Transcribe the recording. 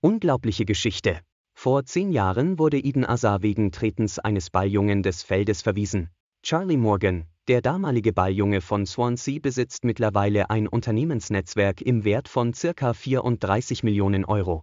Unglaubliche Geschichte. Vor zehn Jahren wurde Eden Azar wegen Tretens eines Balljungen des Feldes verwiesen. Charlie Morgan, der damalige Balljunge von Swansea, besitzt mittlerweile ein Unternehmensnetzwerk im Wert von circa 34 Millionen Euro.